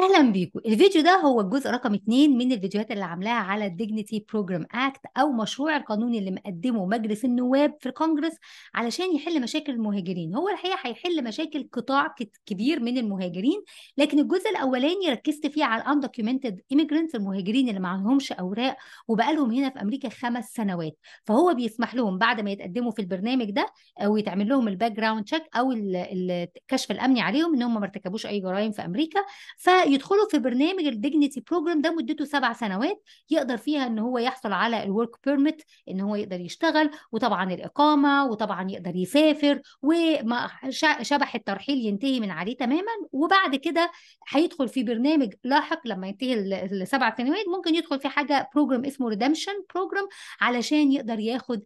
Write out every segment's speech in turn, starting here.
اهلا بيكم الفيديو ده هو الجزء رقم اتنين من الفيديوهات اللي عاملاها على الديجنيتي بروجرام اكت او مشروع القانوني اللي مقدمه مجلس النواب في الكونجرس علشان يحل مشاكل المهاجرين هو الحقيقه هيحل مشاكل قطاع كبير من المهاجرين لكن الجزء الاولاني ركزت فيه على الاندوكيومنتد ايميجرنتس المهاجرين اللي ما عندهمش اوراق وبقالهم هنا في امريكا خمس سنوات فهو بيسمح لهم بعد ما يتقدموا في البرنامج ده او يتعمل لهم الباك جراوند تشيك او الكشف الامني عليهم ان هم ما ارتكبوش اي جرائم في امريكا ف يدخلوا في برنامج الديجنيتي بروجرام ده مدته سبع سنوات يقدر فيها ان هو يحصل على الورك بيرميت ان هو يقدر يشتغل وطبعا الاقامه وطبعا يقدر يسافر وشبح الترحيل ينتهي من عليه تماما وبعد كده هيدخل في برنامج لاحق لما ينتهي السبع سنوات ممكن يدخل في حاجه بروجرام اسمه ريدمشن بروجرام علشان يقدر ياخد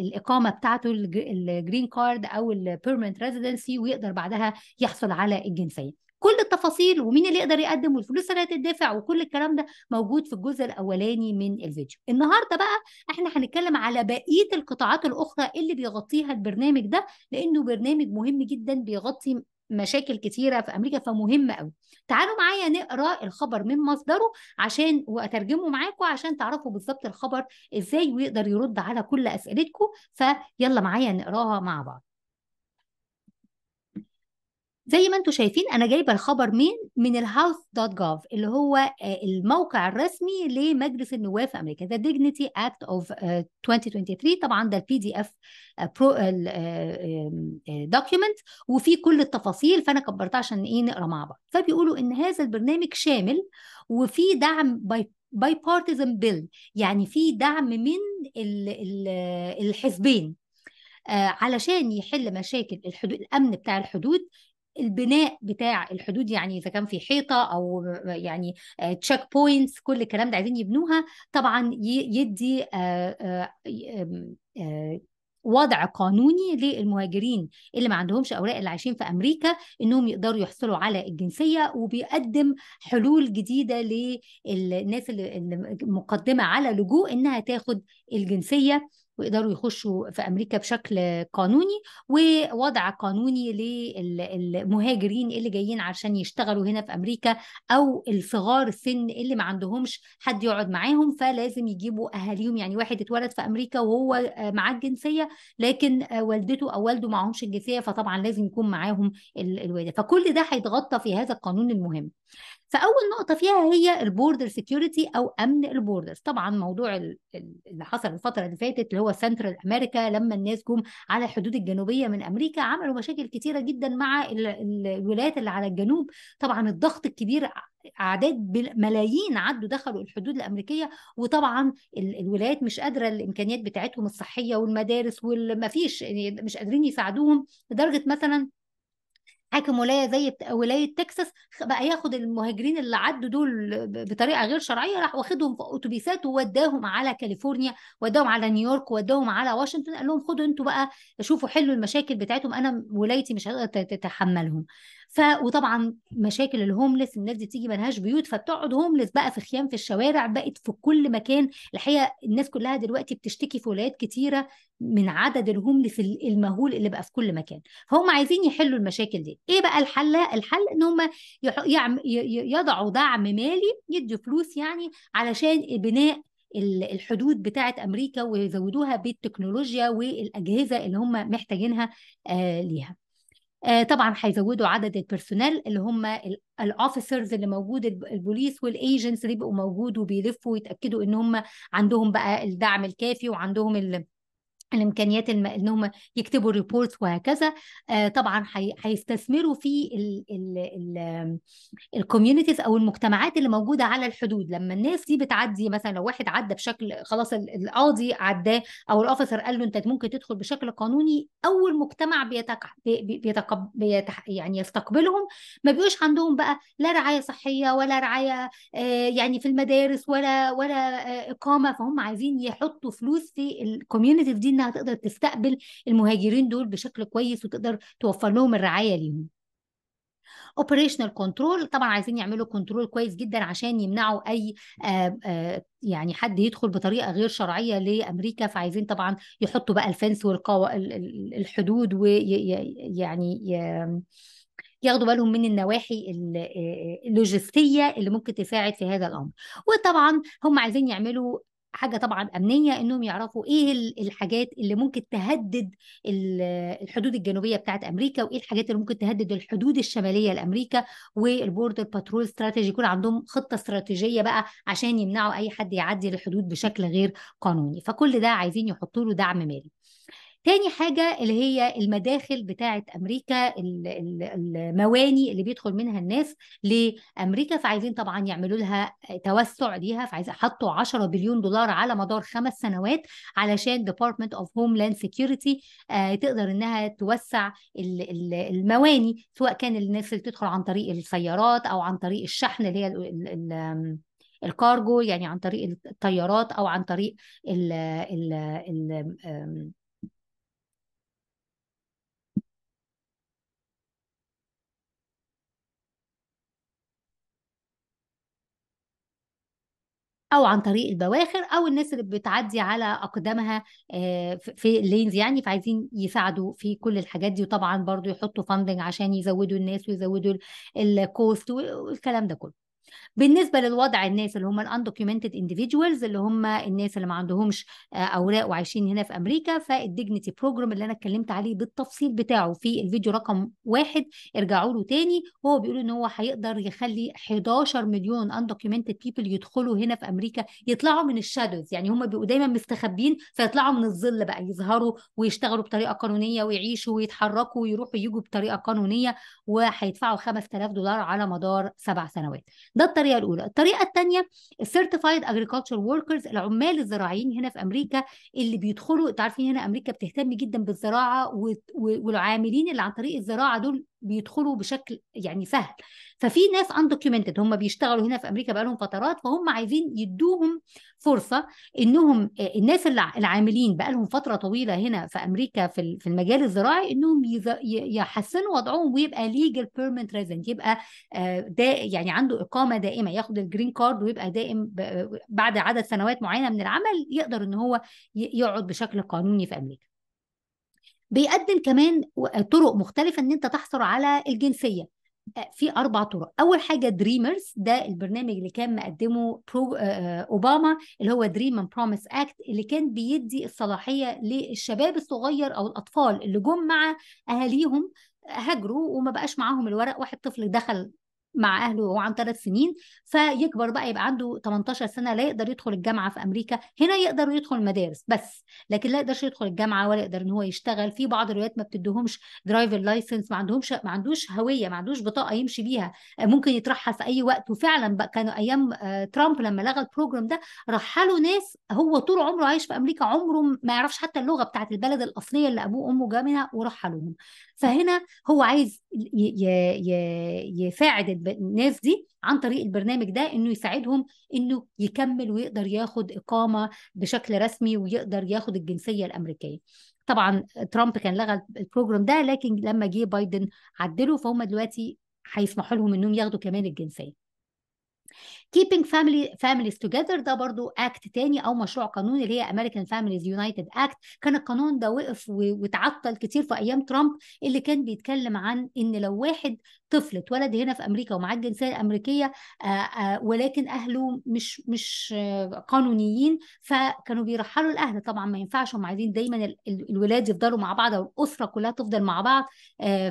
الاقامه بتاعته الجرين كارد او البيرمنت ريزيدنسي ويقدر بعدها يحصل على الجنسيه كل التفاصيل ومين اللي يقدر يقدم والفلوس اللي هتدفع وكل الكلام ده موجود في الجزء الاولاني من الفيديو النهارده بقى احنا هنتكلم على بقيه القطاعات الاخرى اللي بيغطيها البرنامج ده لانه برنامج مهم جدا بيغطي مشاكل كتيره في امريكا فمهمه قوي تعالوا معايا نقرا الخبر من مصدره عشان واترجمه معاكم عشان تعرفوا بالظبط الخبر ازاي ويقدر يرد على كل اسئلتكم فيلا معايا نقراها مع بعض زي ما انتم شايفين انا جايبه الخبر مين من الهاوس دوت جوف اللي هو آه، الموقع الرسمي لمجلس النواب في امريكا ذا ديجنيتي اكت اوف 2023 طبعا ده البي دي اف برو دوكيومنت وفيه كل التفاصيل فانا كبرتها عشان ايه نقرا مع بعض فبيقولوا ان هذا البرنامج شامل وفي دعم باي باي بارتيزن بيل يعني في دعم من آه، الحزبين آه، علشان يحل مشاكل الحدود الامن بتاع الحدود البناء بتاع الحدود يعني اذا كان في حيطه او يعني تشيك آه، بوينتس كل الكلام ده عايزين يبنوها طبعا يدي آه، آه، وضع قانوني للمهاجرين اللي ما عندهمش اوراق اللي عايشين في امريكا انهم يقدروا يحصلوا على الجنسيه وبيقدم حلول جديده للناس اللي مقدمه على لجوء انها تاخد الجنسيه ويقدروا يخشوا في امريكا بشكل قانوني ووضع قانوني للمهاجرين اللي جايين عشان يشتغلوا هنا في امريكا او الصغار السن اللي ما عندهمش حد يقعد معاهم فلازم يجيبوا اهاليهم يعني واحد اتولد في امريكا وهو معاه الجنسيه لكن والدته او والده معهمش الجنسيه فطبعا لازم يكون معاهم الوالده فكل ده هيتغطى في هذا القانون المهم فاول نقطه فيها هي البوردر سكيورتي او امن البوردر طبعا موضوع اللي حصل الفتره اللي فاتت اللي هو سنترال امريكا لما الناس جم على الحدود الجنوبيه من امريكا عملوا مشاكل كتيره جدا مع الولايات اللي على الجنوب طبعا الضغط الكبير اعداد ملايين عدوا دخلوا الحدود الامريكيه وطبعا الولايات مش قادره الامكانيات بتاعتهم الصحيه والمدارس والمفيش يعني مش قادرين يساعدوهم لدرجه مثلا حاكم ولايه زي ولايه تكساس بقى ياخد المهاجرين اللي عدوا دول بطريقه غير شرعيه راح واخدهم في اتوبيسات ووداهم على كاليفورنيا وداهم على نيويورك وداهم على واشنطن قال لهم خدوا انتوا بقى شوفوا حلوا المشاكل بتاعتهم انا ولايتي مش هتقدر تتحملهم ف وطبعا مشاكل الهوملس الناس دي بتيجي ملهاش بيوت فبتقعد هوملس بقى في خيام في الشوارع بقت في كل مكان الحقيقه الناس كلها دلوقتي بتشتكي في ولايات كتيره من عدد الهوملس المهول اللي بقى في كل مكان فهم عايزين يحلوا المشاكل دي ايه بقى الحل الحل ان هم يضعوا دعم مالي يدوا فلوس يعني علشان بناء الحدود بتاعه امريكا ويزودوها بالتكنولوجيا والاجهزه اللي هم محتاجينها آه، ليها آه، طبعا هيزودوا عدد البرسونال اللي هم الاوفيسرز اللي موجود البوليس والايجنتس اللي بيبقوا موجود وبيلفوا ويتاكدوا ان هم عندهم بقى الدعم الكافي وعندهم الامكانيات الم... هم يكتبوا ريبورت وهكذا آه طبعا هيستثمروا حي... في الكوميونيتيز ال... ال... او المجتمعات اللي موجوده على الحدود لما الناس دي بتعدي مثلا لو واحد عدى بشكل خلاص القاضي عداه او الاوفيسر قال له انت ممكن تدخل بشكل قانوني اول مجتمع بيتك... بيتق... بيت... يعني يستقبلهم ما بيبقوش عندهم بقى لا رعايه صحيه ولا رعايه آه يعني في المدارس ولا ولا آه اقامه فهم عايزين يحطوا فلوس في الكوميونيتيز دي انها تقدر تستقبل المهاجرين دول بشكل كويس وتقدر توفر لهم الرعايه ليهم اوبريشنال كنترول طبعا عايزين يعملوا كنترول كويس جدا عشان يمنعوا اي آه، آه، يعني حد يدخل بطريقه غير شرعيه لامريكا فعايزين طبعا يحطوا بقى الفنس الحدود ويعني ياخدوا بالهم من النواحي آه، اللوجستيه اللي ممكن تساعد في هذا الامر وطبعا هم عايزين يعملوا حاجه طبعا امنيه انهم يعرفوا ايه الحاجات اللي ممكن تهدد الحدود الجنوبيه بتاعه امريكا وايه الحاجات اللي ممكن تهدد الحدود الشماليه لامريكا والبوردر باترول استراتيجي يكون عندهم خطه استراتيجيه بقى عشان يمنعوا اي حد يعدي الحدود بشكل غير قانوني فكل ده عايزين يحطوا له دعم مالي تاني حاجة اللي هي المداخل بتاعة أمريكا المواني اللي بيدخل منها الناس لأمريكا فعايزين طبعا يعملوا لها توسع ليها فعايز حطوا 10 بليون دولار على مدار خمس سنوات علشان ديبارتمنت اوف لاند سكيورتي تقدر انها توسع المواني سواء كان الناس اللي بتدخل عن طريق السيارات او عن طريق الشحن اللي هي الـ الـ الكارجو يعني عن طريق الطيارات او عن طريق ال ال او عن طريق البواخر او الناس اللي بتعدي على اقدامها آه، في اللينز يعني فعايزين يساعدوا في كل الحاجات دي وطبعا برضو يحطوا فاندنج عشان يزودوا الناس ويزودوا الكوست والكلام ده كله بالنسبه للوضع الناس اللي هم الاندوكيومنتد انديفيدوالز اللي هم الناس اللي ما عندهمش آه، اوراق وعايشين هنا في امريكا فالديجنتي بروجرام اللي انا اتكلمت عليه بالتفصيل بتاعه في الفيديو رقم واحد ارجعوا له تاني هو بيقول ان هو هيقدر يخلي 11 مليون اندوكيومنتد بيبل يدخلوا هنا في امريكا يطلعوا من الشادوز يعني هم بيبقوا دايما مستخبين فيطلعوا من الظل بقى يظهروا ويشتغلوا بطريقه قانونيه ويعيشوا ويتحركوا ويروحوا يجوا بطريقه قانونيه وهيدفعوا 5000 دولار على مدار سبع سنوات ده الطريقه الاولى الطريقه الثانيه السيرتيفايد اجريكلتشر وركرز العمال الزراعيين هنا في امريكا اللي بيدخلوا انت عارفين هنا امريكا بتهتم جدا بالزراعه والعاملين اللي عن طريق الزراعه دول بيدخلوا بشكل يعني سهل ففي ناس اندوكيومنتد هم بيشتغلوا هنا في امريكا بقالهم فترات فهم عايزين يدوهم فرصه انهم الناس اللي العاملين بقالهم فتره طويله هنا في امريكا في في المجال الزراعي انهم يحسنوا وضعهم ويبقى ليجل بيرمنت ريزنت يبقى ده آه، يعني عنده اقامه دائمه ياخد الجرين كارد ويبقى دائم بعد عدد سنوات معينه من العمل يقدر ان هو يقعد بشكل قانوني في امريكا بيقدم كمان طرق مختلفه ان انت تحصل على الجنسيه آه، في اربع طرق اول حاجه دريمرز ده البرنامج اللي كان مقدمه برو آه، آه، اوباما اللي هو دريم اند بروميس اكت اللي كان بيدي الصلاحيه للشباب الصغير او الاطفال اللي جم مع اهاليهم هاجروا وما بقاش معاهم الورق واحد طفل دخل مع اهله وهو عنده ثلاث سنين فيكبر بقى يبقى عنده 18 سنه لا يقدر يدخل الجامعه في امريكا هنا يقدر يدخل المدارس بس لكن لا يقدرش يدخل الجامعه ولا يقدر ان هو يشتغل في بعض الولايات ما بتديهمش درايفر لايسنس ما عندهمش ما عندوش هويه ما عندوش بطاقه يمشي بيها ممكن يطرحها في اي وقت وفعلا بقى كانوا ايام آه، ترامب لما لغى البروجرام ده رحلوا ناس هو طول عمره عايش في امريكا عمره ما يعرفش حتى اللغه بتاعت البلد الاصليه اللي ابوه وامه جا منها ورحلوهم فهنا هو عايز يساعد الناس دي عن طريق البرنامج ده انه يساعدهم انه يكمل ويقدر ياخد اقامه بشكل رسمي ويقدر ياخد الجنسيه الامريكيه طبعا ترامب كان لغى البروجرام ده لكن لما جه بايدن عدله فهم دلوقتي هيسمحوا لهم انهم ياخدوا كمان الجنسيه keeping family families together ده برضو اكت تاني او مشروع قانون اللي هي امريكان Families يونايتد اكت كان القانون ده وقف وتعطل كتير في ايام ترامب اللي كان بيتكلم عن ان لو واحد طفل اتولد هنا في امريكا ومعاه الجنسيه الامريكيه آه، آه، ولكن اهله مش مش آه، قانونيين فكانوا بيرحلوا الاهل طبعا ما ينفعش هم عايزين دايما الولاد يفضلوا مع بعض او الاسره كلها تفضل مع بعض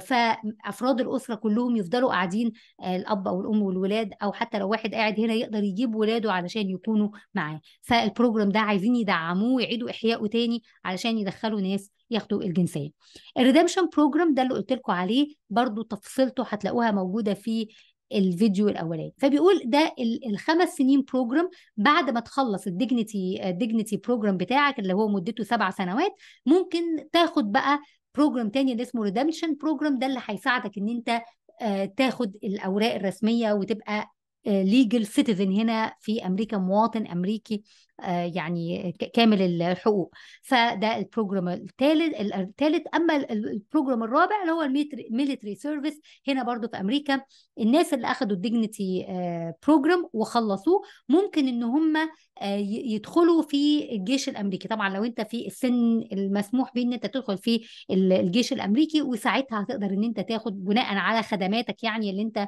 فافراد الاسره كلهم يفضلوا قاعدين الاب او الام والولاد او حتى لو واحد قاعد هنا يقدر يجيب ولاده علشان يكونوا معاه فالبروجرام ده عايزين يدعموه ويعيدوا احيائه تاني علشان يدخلوا ناس ياخدوا الجنسيه الريدمشن بروجرام ده اللي قلت لكم عليه برضو تفصيلته هتلاقوها موجوده في الفيديو الاولاني فبيقول ده الخمس سنين بروجرام بعد ما تخلص الديجنتي ديجنتي بروجرام بتاعك اللي هو مدته سبع سنوات ممكن تاخد بقى بروجرام تاني اللي اسمه ريدمشن بروجرام ده اللي هيساعدك ان انت آه، تاخد الاوراق الرسميه وتبقى ليجل آه، سيتيزن هنا في امريكا مواطن امريكي آه، يعني كامل الحقوق فده البروجرام الثالث الثالث اما البروجرام الرابع اللي هو الميلتري سيرفيس هنا برضو في امريكا الناس اللي اخذوا الديجنتي آه، بروجرام وخلصوه ممكن ان هم آه، يدخلوا في الجيش الامريكي طبعا لو انت في السن المسموح بيه ان انت تدخل في الجيش الامريكي وساعتها هتقدر ان انت تاخد بناء على خدماتك يعني اللي انت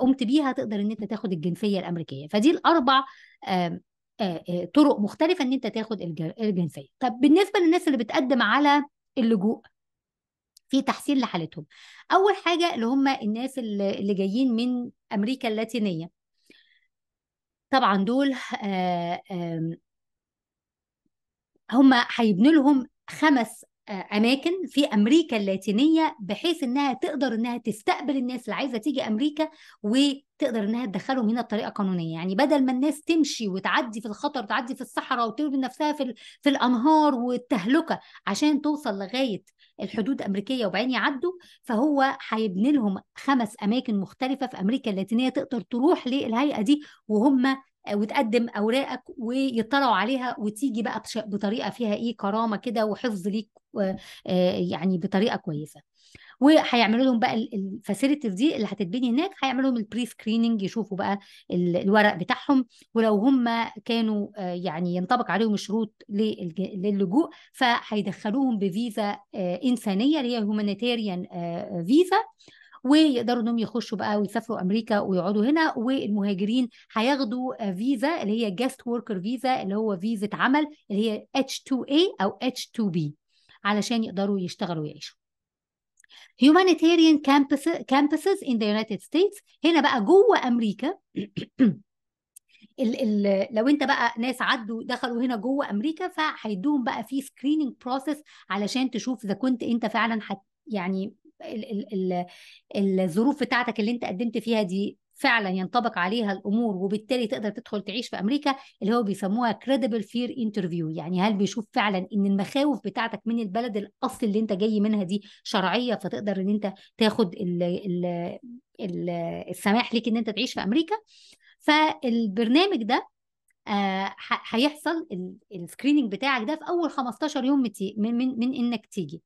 قمت بيها تقدر ان انت تاخد الجنسيه الامريكيه فدي الاربع آه، آه، طرق مختلفه ان انت تاخد الجنسيه طب بالنسبه للناس اللي بتقدم على اللجوء في تحسين لحالتهم اول حاجه اللي هم الناس اللي جايين من امريكا اللاتينيه طبعا دول آه، هم هيبنوا لهم خمس اماكن في امريكا اللاتينيه بحيث انها تقدر انها تستقبل الناس اللي عايزه تيجي امريكا تقدر انها تدخلهم هنا بطريقه قانونيه يعني بدل ما الناس تمشي وتعدي في الخطر وتعدي في الصحراء وترمي نفسها في في الانهار والتهلكه عشان توصل لغايه الحدود امريكيه وبعدين يعدوا فهو هيبني لهم خمس اماكن مختلفه في امريكا اللاتينيه تقدر تروح للهيئه دي وهم وتقدم اوراقك ويطلعوا عليها وتيجي بقى بطريقه فيها ايه كرامه كده وحفظ ليك آه، يعني بطريقه كويسه وهيعملوا لهم بقى الفاسيلتيز دي اللي هتتبني هناك هيعملوا لهم البري سكريننج يشوفوا بقى الورق بتاعهم ولو هم كانوا آه، يعني ينطبق عليهم الشروط للجوء فهيدخلوهم بفيزا آه، انسانيه اللي هي هيومانيتيريان آه، فيزا ويقدروا انهم يخشوا بقى ويسافروا امريكا ويقعدوا هنا والمهاجرين هياخدوا فيزا اللي هي جاست وركر فيزا اللي هو فيزا عمل اللي هي H2A او H2B علشان يقدروا يشتغلوا ويعيشوا humanitarian campuses, campuses in the United States هنا بقى جوه أمريكا ال ال لو انت بقى ناس عدوا دخلوا هنا جوه امريكا فهيدوهم بقى في سكريننج بروسيس علشان تشوف اذا كنت انت فعلا حت يعني ال ال ال الظروف بتاعتك اللي انت قدمت فيها دي فعلا ينطبق عليها الامور وبالتالي تقدر تدخل تعيش في امريكا اللي هو بيسموها كريديبل فير انترفيو يعني هل بيشوف فعلا ان المخاوف بتاعتك من البلد الاصل اللي انت جاي منها دي شرعيه فتقدر ان انت تاخد الـ الـ الـ السماح ليك ان انت تعيش في امريكا فالبرنامج ده آه، هيحصل السكريننج بتاعك ده في اول 15 يوم من من, من انك تيجي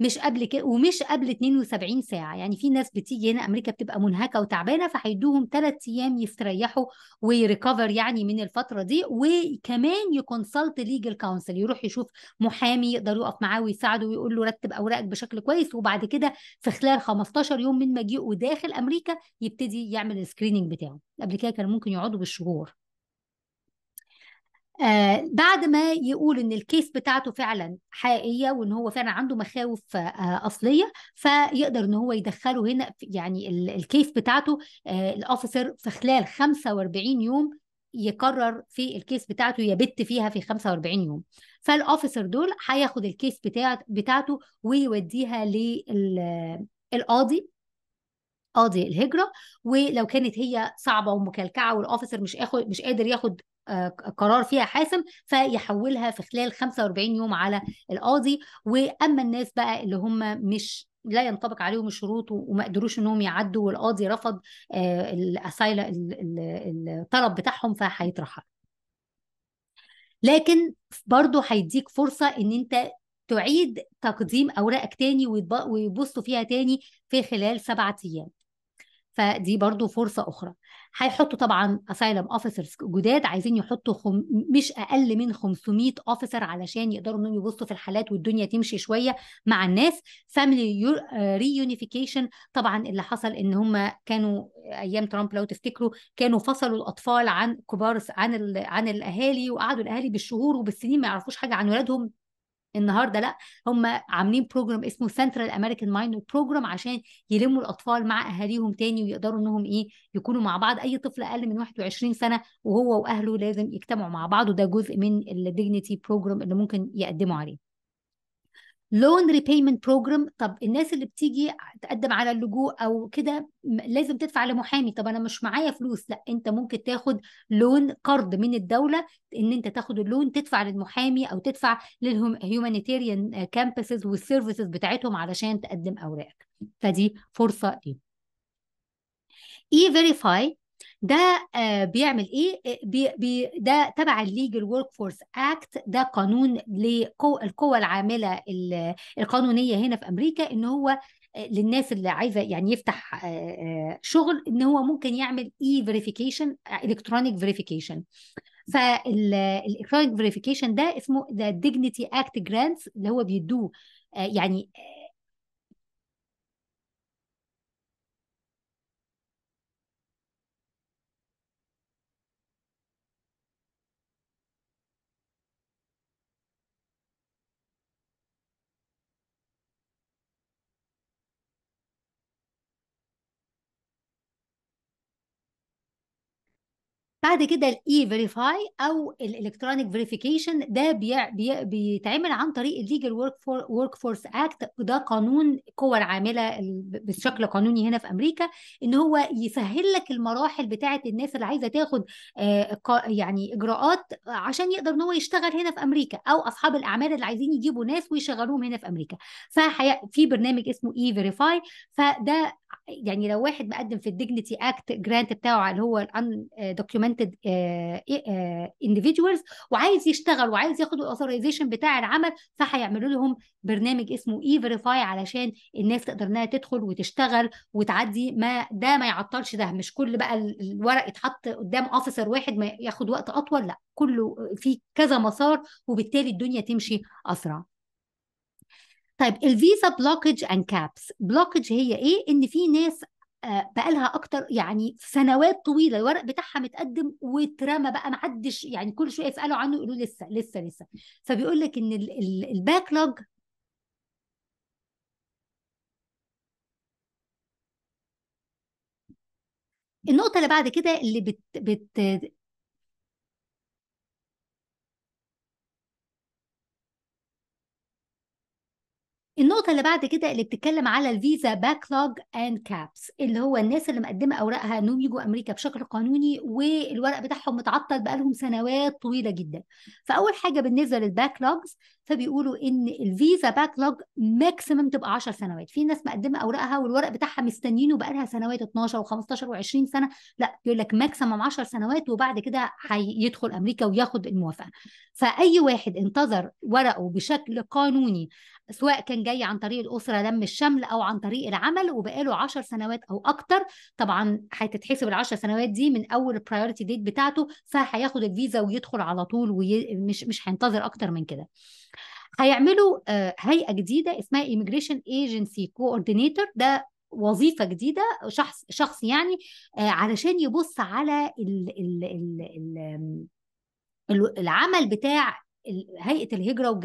مش قبل كده ومش قبل 72 ساعه يعني في ناس بتيجي هنا امريكا بتبقى منهكه وتعبانه فهيدوهم ثلاث ايام يستريحوا ويريكفر يعني من الفتره دي وكمان يكونسلت ليجل كونسل يروح يشوف محامي يقدر يقف معاه ويساعده ويقول له رتب اوراقك بشكل كويس وبعد كده في خلال 15 يوم من مجيئه داخل امريكا يبتدي يعمل السكريننج بتاعه قبل كده كان ممكن يقعدوا بالشهور آه، بعد ما يقول ان الكيس بتاعته فعلا حقيقيه وان هو فعلا عنده مخاوف آه، اصليه فيقدر ان هو يدخله هنا يعني الكيس بتاعته آه، الاوفيسر في خلال 45 يوم يقرر في الكيس بتاعته يبت فيها في 45 يوم فالاوفيسر دول هياخد الكيس بتاعته ويوديها للقاضي قاضي الهجره ولو كانت هي صعبه ومكلكعه والاوفيسر مش اخد مش قادر ياخد آه، قرار فيها حاسم فيحولها في خلال 45 يوم على القاضي واما الناس بقى اللي هم مش لا ينطبق عليهم الشروط وما قدروش انهم يعدوا والقاضي رفض آه، الاسايلا الطلب بتاعهم فهيترحل لكن برضه هيديك فرصه ان انت تعيد تقديم اوراقك تاني ويبصوا فيها تاني في خلال سبعة ايام فدي برضو فرصة أخرى هيحطوا طبعا اسايلم اوفيسرز جداد عايزين يحطوا خم... مش اقل من 500 اوفيسر علشان يقدروا انهم يبصوا في الحالات والدنيا تمشي شويه مع الناس فاميلي آه، ريونيفيكيشن طبعا اللي حصل ان هم كانوا ايام ترامب لو تفتكروا كانوا فصلوا الاطفال عن كبار عن ال... عن الاهالي وقعدوا الاهالي بالشهور وبالسنين ما يعرفوش حاجه عن ولادهم النهارده لا هم عاملين بروجرام اسمه سنترال امريكان مايند بروجرام عشان يلموا الاطفال مع اهاليهم تاني ويقدروا انهم ايه يكونوا مع بعض اي طفل اقل من 21 سنه وهو واهله لازم يجتمعوا مع بعض وده جزء من الديجنيتي بروجرام اللي ممكن يقدموا عليه لون ريبيمنت بروجرام طب الناس اللي بتيجي تقدم على اللجوء او كده لازم تدفع لمحامي طب انا مش معايا فلوس لا انت ممكن تاخد لون قرض من الدوله ان انت تاخد اللون تدفع للمحامي او تدفع للهيومانيتيريان كامبسز والسيرفيسز بتاعتهم علشان تقدم اوراقك فدي فرصه ليه اي فيريفاي ده آه، بيعمل ايه آه، بي بي ده تبع الليجل ورك فورس اكت ده قانون للقوى العامله القانونيه هنا في امريكا ان هو آه، للناس اللي عايزه يعني يفتح شغل ان هو ممكن يعمل اي فيريفيكيشن الكترونيك فيريفيكيشن فالالكترونيك فيريفيكيشن ده اسمه ذا ديجنيتي اكت جرانتس اللي هو بيدوه يعني بعد كده الاي فيريفاي او الالكترونيك فيريفيكيشن ده بي بي بيتعمل عن طريق الليجل ورك فور ورك فورس اكت وده قانون قوى العامله بالشكل القانوني هنا في امريكا ان هو يسهل لك المراحل بتاعه الناس اللي عايزه تاخد آه، يعني اجراءات عشان يقدر ان هو يشتغل هنا في امريكا او اصحاب الاعمال اللي عايزين يجيبوا ناس ويشغلوهم هنا في امريكا ففي برنامج اسمه اي فيريفاي فده يعني لو واحد مقدم في الديجنتي اكت جرانت بتاعه اللي هو الان دوكيومنتد انديفيدوالز وعايز يشتغل وعايز ياخد الاثورايزيشن بتاع العمل فهيعملوا لهم برنامج اسمه اي فيريفاي علشان الناس تقدر انها تدخل وتشتغل وتعدي ما ده ما يعطلش ده مش كل بقى الورق يتحط قدام اوفيسر واحد ما ياخد وقت اطول لا كله في كذا مسار وبالتالي الدنيا تمشي اسرع طيب الفيزا بلوكج اند كابس بلوكج هي ايه ان في ناس آه، بقالها اكتر يعني سنوات طويله الورق بتاعها متقدم واترمى بقى ما حدش يعني كل شويه يسالوا عنه يقولوا لسه لسه لسه فبيقول لك ان الباك لوج النقطه اللي بعد كده اللي بت, بت النقطة اللي بعد كده اللي بتتكلم على الفيزا باكلوج اند كابس اللي هو الناس اللي مقدمة أوراقها إنهم يجوا أمريكا بشكل قانوني والورق بتاعهم متعطل بقالهم سنوات طويلة جدا. فأول حاجة بالنسبة للباكلوجز فبيقولوا إن الفيزا باكلوج ماكسيمم تبقى 10 سنوات، في ناس مقدمة أوراقها والورق بتاعها مستنيينه بقالها سنوات 12 و15 و20 سنة، لا بيقول لك ماكسيمم 10 سنوات وبعد كده هيدخل أمريكا وياخد الموافقة. فأي واحد انتظر ورقه بشكل قانوني سواء كان جاي عن طريق الاسره لم الشمل او عن طريق العمل وبقاله 10 سنوات او اكتر طبعا هتتحسب ال 10 سنوات دي من اول البرايورتي ديت بتاعته فهياخد الفيزا ويدخل على طول ومش مش هينتظر اكتر من كده هيعملوا آه، هيئه جديده اسمها ايميجريشن ايجنسي كوردينيتور ده وظيفه جديده شخص شخص يعني آه، علشان يبص على ال ال ال العمل بتاع هيئه الهجره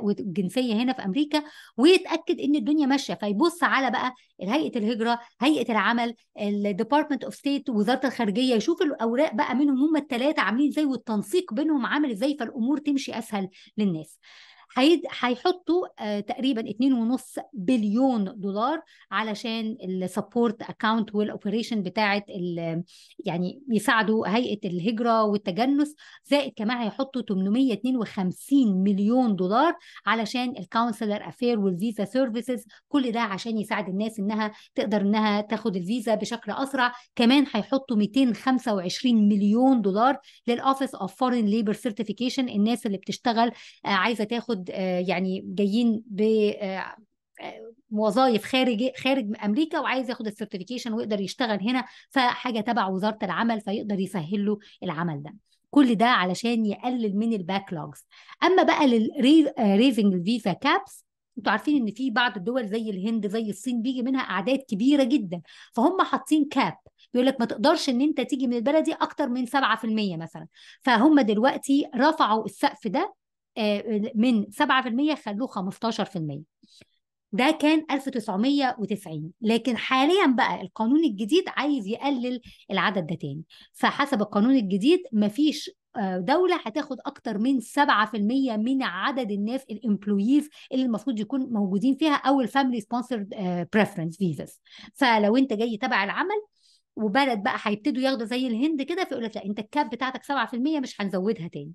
والجنسيه هنا في امريكا ويتاكد ان الدنيا ماشيه فيبص على بقى هيئه الهجره هيئه العمل الديبارتمنت اوف ستيت وزاره الخارجيه يشوف الاوراق بقى منهم هم الثلاثه عاملين ازاي والتنسيق بينهم عامل ازاي فالامور تمشي اسهل للناس هيحطوا آه، تقريبا 2.5 بليون دولار علشان السبورت اكاونت والاوبريشن بتاعه يعني يساعدوا هيئه الهجره والتجنس زائد كمان هيحطوا 852 مليون دولار علشان الكونسلر افير والفيزا سيرفيسز كل ده عشان يساعد الناس انها تقدر انها تاخد الفيزا بشكل اسرع كمان هيحطوا 225 مليون دولار للاوفيس اوف فورين ليبر سيرتيفيكيشن الناس اللي بتشتغل آه، عايزه تاخد موجود آه، يعني جايين ب آه، آه، وظائف خارج خارج امريكا وعايز ياخد السيرتيفيكيشن ويقدر يشتغل هنا فحاجه تبع وزاره العمل فيقدر يسهل له العمل ده كل ده علشان يقلل من الباكلوجز اما بقى للريزنج الفيزا كابس انتوا عارفين ان في بعض الدول زي الهند زي الصين بيجي منها اعداد كبيره جدا فهم حاطين كاب بيقول لك ما تقدرش ان انت تيجي من البلد دي اكتر من 7% مثلا فهم دلوقتي رفعوا السقف ده آه، من 7% خلوه 15% ده كان 1990 لكن حاليا بقى القانون الجديد عايز يقلل العدد ده تاني فحسب القانون الجديد مفيش آه، دولة هتاخد أكتر من 7% من عدد الناس الامبلويز اللي المفروض يكون موجودين فيها أو الفاميلي سبونسرد بريفرنس فيزاز فلو أنت جاي تبع العمل وبلد بقى هيبتدوا ياخدوا زي الهند كده فيقول لك لا أنت الكاب بتاعتك 7% مش هنزودها تاني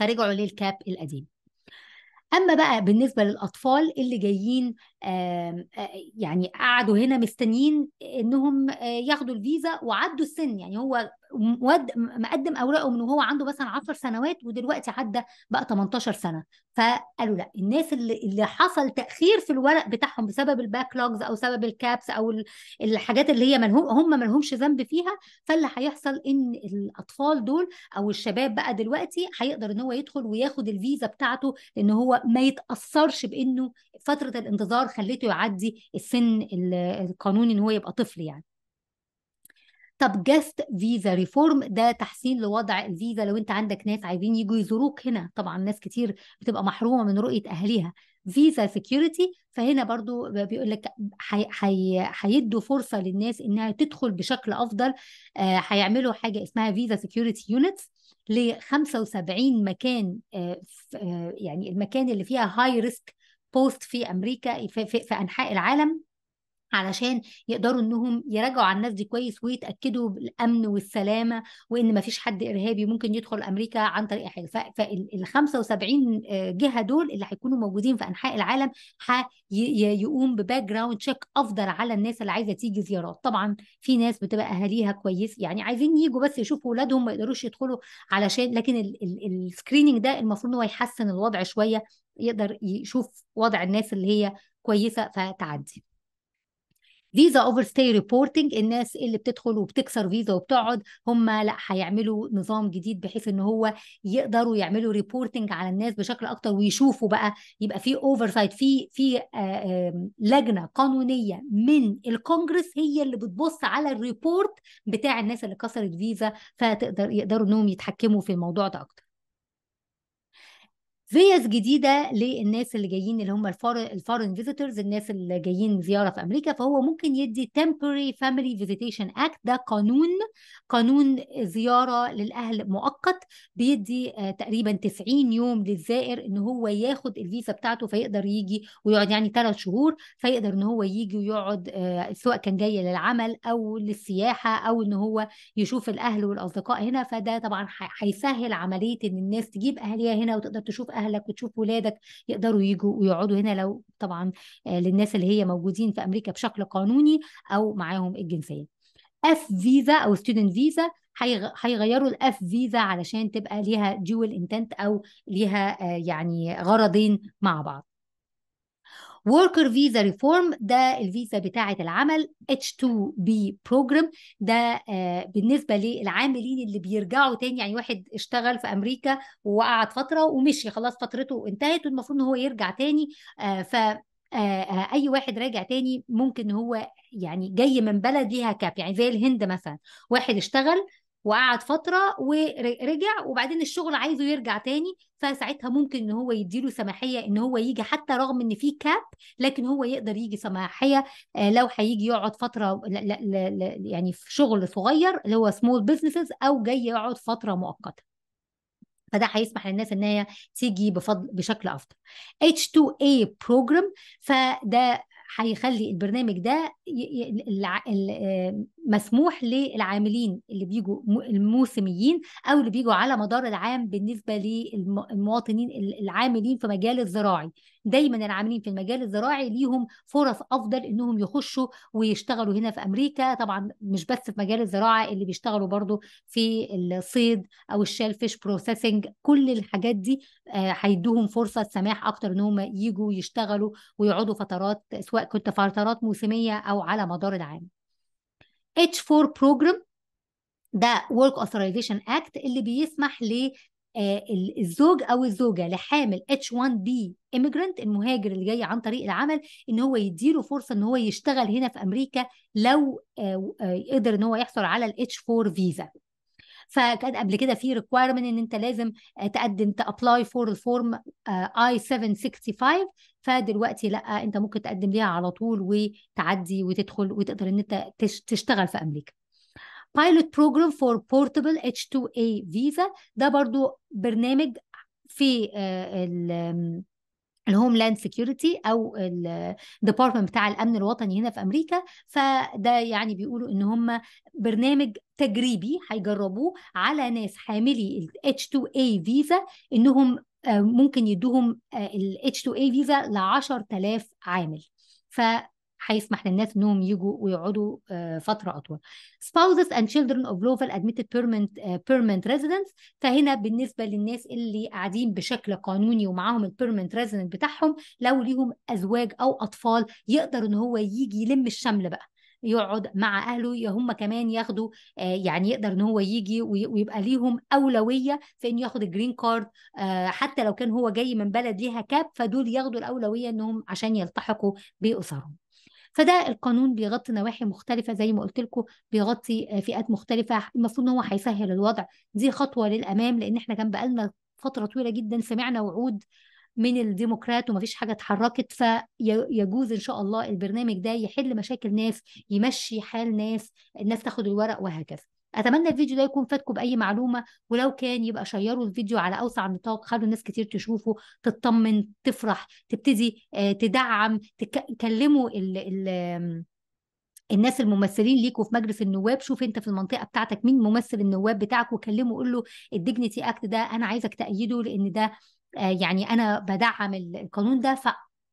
فرجعوا للكاب القديم اما بقى بالنسبه للاطفال اللي جايين آه، يعني قعدوا هنا مستنيين انهم آه، ياخدوا الفيزا وعدوا السن يعني هو ود مقدم اوراقه من وهو عنده مثلا 10 سنوات ودلوقتي عدى بقى 18 سنه فقالوا لا الناس اللي اللي حصل تاخير في الورق بتاعهم بسبب الباك لوجز او سبب الكابس او الحاجات اللي هي هم هم ما لهمش ذنب فيها فاللي هيحصل ان الاطفال دول او الشباب بقى دلوقتي هيقدر ان هو يدخل وياخد الفيزا بتاعته لان هو ما يتاثرش بانه فتره الانتظار خليته يعدي السن القانوني ان هو يبقى طفل يعني طب جاست فيزا ريفورم ده تحسين لوضع الفيزا لو انت عندك ناس عايزين يجوا يزوروك هنا طبعا ناس كتير بتبقى محرومه من رؤيه اهليها فيزا سكيورتي فهنا برضو بيقول لك هيدوا فرصه للناس انها تدخل بشكل افضل آه، هيعملوا آه حاجه اسمها فيزا سكيورتي يونتس ل 75 مكان آه آه يعني المكان اللي فيها هاي ريسك بوست في امريكا في, في, في انحاء العالم علشان يقدروا انهم يراجعوا على الناس دي كويس ويتاكدوا بالامن والسلامه وان ما فيش حد ارهابي ممكن يدخل امريكا عن طريق حاجه فال 75 آه، جهه دول اللي هيكونوا موجودين في انحاء العالم هيقوم بباك جراوند تشيك افضل على الناس اللي عايزه تيجي زيارات طبعا في ناس بتبقى اهاليها كويس يعني عايزين يجوا بس يشوفوا اولادهم ما يقدروش يدخلوا علشان لكن السكريننج ده المفروض ان هو يحسن الوضع شويه يقدر يشوف وضع الناس اللي هي كويسه فتعدي فيزا اوفر ستي ريبورتنج الناس اللي بتدخل وبتكسر فيزا وبتقعد هم لا هيعملوا نظام جديد بحيث ان هو يقدروا يعملوا ريبورتنج على الناس بشكل اكتر ويشوفوا بقى يبقى في اوفر سايت في في آه، لجنه قانونيه من الكونجرس هي اللي بتبص على الريبورت بتاع الناس اللي كسرت فيزا فتقدر يقدروا انهم يتحكموا في الموضوع ده اكتر فيز جديده للناس اللي جايين اللي هم الفورن فيزيتورز الناس اللي جايين زياره في امريكا فهو ممكن يدي temporary family visitation act ده قانون قانون زياره للاهل مؤقت بيدي آه، تقريبا 90 يوم للزائر ان هو ياخد الفيزا بتاعته فيقدر يجي ويقعد يعني ثلاث شهور فيقدر ان هو يجي ويقعد آه، سواء كان جاي للعمل او للسياحه او ان هو يشوف الاهل والاصدقاء هنا فده طبعا هيسهل عمليه ان الناس تجيب اهلها هنا وتقدر تشوف اهلك وتشوف ولادك يقدروا يجوا ويقعدوا هنا لو طبعا آه، للناس اللي هي موجودين في امريكا بشكل قانوني او معاهم الجنسيه اف فيزا او ستودنت فيزا هيغيروا الاف فيزا علشان تبقى ليها ديول انتنت او ليها آه، يعني غرضين مع بعض وركر فيزا ريفورم ده الفيزا بتاعه العمل H2B بروجرام ده آه، بالنسبه للعاملين اللي بيرجعوا تاني يعني واحد اشتغل في امريكا وقعد فتره ومشي خلاص فترته انتهت والمفروض ان هو يرجع تاني آه، ف آه، اي واحد راجع تاني ممكن هو يعني جاي من بلد ليها كاب يعني زي الهند مثلا واحد اشتغل وقعد فترة ورجع وبعدين الشغل عايزه يرجع تاني فساعتها ممكن ان هو يديله سماحية ان هو يجي حتى رغم ان في كاب لكن هو يقدر يجي سماحية آه، لو هيجي يقعد فترة لا لا لا يعني في شغل صغير اللي هو سمول بزنسز او جاي يقعد فترة مؤقتة فده هيسمح للناس ان هي تيجي بفضل بشكل افضل H2A بروجرام فده هيخلي البرنامج ده مسموح للعاملين اللي بيجوا الموسميين او اللي بيجوا على مدار العام بالنسبه للمواطنين العاملين في مجال الزراعي دايما العاملين في المجال الزراعي ليهم فرص افضل انهم يخشوا ويشتغلوا هنا في امريكا طبعا مش بس في مجال الزراعه اللي بيشتغلوا برضو في الصيد او الشيلفيش بروسيسنج كل الحاجات دي آه، هيدوهم فرصه سماح اكتر ان هم يجوا يشتغلوا ويقعدوا فترات سواء كنت فترات موسميه او على مدار العام H4 Program ده Work Authorization Act اللي بيسمح للزوج آه، او الزوجه لحامل H1B immigrant المهاجر اللي جاي عن طريق العمل ان هو يديله فرصه ان هو يشتغل هنا في امريكا لو آه، آه، قدر ان هو يحصل على h 4 فيزا فكان قبل كده في ريكوايرمنت ان انت لازم آه، تقدم تابلاي فور الفورم اي 765 فدلوقتي لا انت ممكن تقدم ليها على طول وتعدي وتدخل وتقدر ان انت تشتغل في امريكا بايلوت بروجرام فور بورتبل اتش 2 اي فيزا ده برضو برنامج في آه، الهوم لاند سكيورتي او الديبارتمنت بتاع الامن الوطني هنا في امريكا فده يعني بيقولوا ان هم برنامج تجريبي هيجربوه على ناس حاملي ال H2A فيزا انهم آه، ممكن يدوهم آه، ال H2A فيزا ل 10000 عامل ف هيسمح للناس انهم يجوا ويقعدوا آه، فتره اطول. spouses and children of lawful admitted permanent آه، permanent residents فهنا بالنسبه للناس اللي قاعدين بشكل قانوني ومعاهم البيرمنت ريزيدنت بتاعهم لو ليهم ازواج او اطفال يقدر ان هو يجي يلم الشمل بقى يقعد مع اهله هم كمان ياخدوا آه، يعني يقدر ان هو يجي ويبقى ليهم اولويه في انه ياخد الجرين كارد حتى لو كان هو جاي من بلد ليها كاب فدول ياخدوا الاولويه انهم عشان يلتحقوا باسرهم فده القانون بيغطي نواحي مختلفه زي ما قلت لكم بيغطي آه، فئات مختلفه المفروض ان هو هيسهل الوضع دي خطوه للامام لان احنا كان بقالنا فتره طويله جدا سمعنا وعود من الديمقراط ومفيش حاجه اتحركت فيجوز ان شاء الله البرنامج ده يحل مشاكل ناس يمشي حال ناس الناس تاخد الورق وهكذا اتمنى الفيديو ده يكون فاتكم باي معلومه ولو كان يبقى شيروا الفيديو على اوسع نطاق خلوا ناس كتير تشوفه تطمن تفرح تبتدي آه، تدعم تكلموا ال ال الناس الممثلين ليكوا في مجلس النواب شوف انت في المنطقه بتاعتك مين ممثل النواب بتاعك وكلمه قول له الديجنيتي اكت ده انا عايزك تايده لان ده آه، يعني انا بدعم القانون ده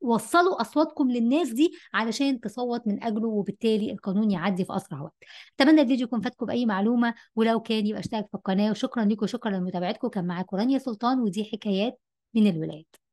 وصلوا اصواتكم للناس دي علشان تصوت من اجله وبالتالي القانون يعدي في اسرع وقت اتمنى الفيديو يكون فاتكم باي معلومه ولو كان يبقى اشترك في القناه وشكرا لكم وشكرا لمتابعتكم كان معاكم رانيا سلطان ودي حكايات من الولايات